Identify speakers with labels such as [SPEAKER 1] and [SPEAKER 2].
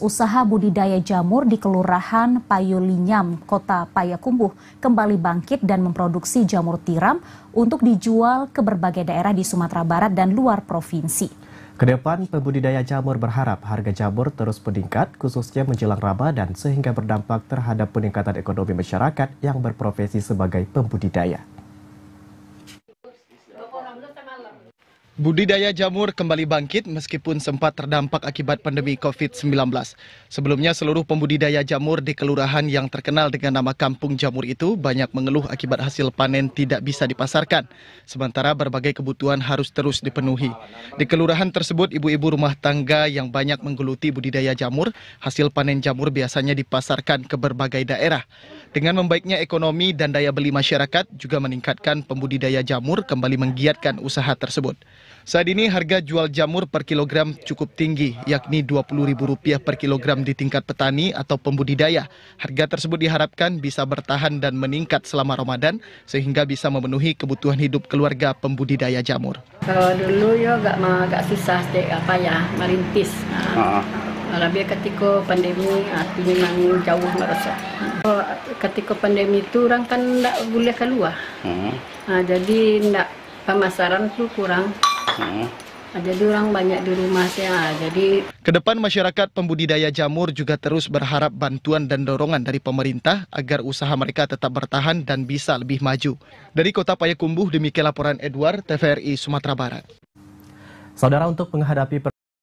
[SPEAKER 1] usaha budidaya jamur di Kelurahan Payulinyam, Kota Payakumbuh kembali bangkit dan memproduksi jamur tiram untuk dijual ke berbagai daerah di Sumatera Barat dan luar provinsi.
[SPEAKER 2] Kedepan, pembudidaya jamur berharap harga jamur terus meningkat, khususnya menjelang Ramadan, sehingga berdampak terhadap peningkatan ekonomi masyarakat yang berprofesi sebagai pembudidaya.
[SPEAKER 3] Budidaya jamur kembali bangkit meskipun sempat terdampak akibat pandemi COVID-19. Sebelumnya seluruh pembudidaya jamur di kelurahan yang terkenal dengan nama Kampung Jamur itu banyak mengeluh akibat hasil panen tidak bisa dipasarkan, sementara berbagai kebutuhan harus terus dipenuhi. Di kelurahan tersebut ibu-ibu rumah tangga yang banyak menggeluti budidaya jamur, hasil panen jamur biasanya dipasarkan ke berbagai daerah. Dengan membaiknya ekonomi dan daya beli masyarakat juga meningkatkan pembudidaya jamur kembali menggiatkan usaha tersebut. Saat ini harga jual jamur per kilogram cukup tinggi, yakni Rp20.000 per kilogram di tingkat petani atau pembudidaya. Harga tersebut diharapkan bisa bertahan dan meningkat selama Ramadan sehingga bisa memenuhi kebutuhan hidup keluarga pembudidaya jamur.
[SPEAKER 4] Kalau dulu ya nggak susah, apa ya, merintis. Nah. Ah. Lebih ketika pandemi hati ah, memang jauh merasa. Ketika pandemi itu orang kan tidak boleh keluar. Hmm. Nah, jadi tidak pemasaran itu kurang. Hmm. Ah, jadi orang banyak di rumah saya. Ah, jadi
[SPEAKER 3] kedepan masyarakat pembudidaya jamur juga terus berharap bantuan dan dorongan dari pemerintah agar usaha mereka tetap bertahan dan bisa lebih maju. Dari Kota Payakumbuh demikian laporan Edward TVRI Sumatera Barat.
[SPEAKER 2] Saudara untuk menghadapi